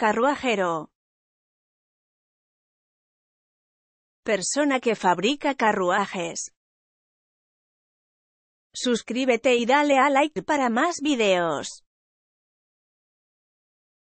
Carruajero. Persona que fabrica carruajes. Suscríbete y dale a like para más videos.